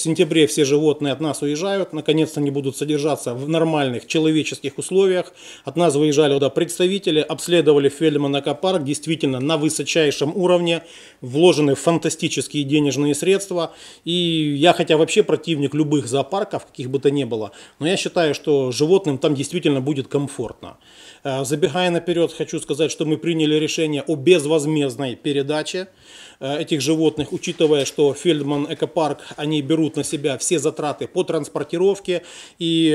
В сентябре все животные от нас уезжают, наконец-то они будут содержаться в нормальных человеческих условиях. От нас выезжали туда представители, обследовали Фельдман Акопарк действительно на высочайшем уровне, вложены фантастические денежные средства. И я, хотя вообще противник любых зоопарков, каких бы то ни было, но я считаю, что животным там действительно будет комфортно. Э, забегая наперед, хочу сказать, что мы приняли решение о безвозмездной передаче э, этих животных, учитывая, что Фельдман Экопарк, они берут берут на себя все затраты по транспортировке и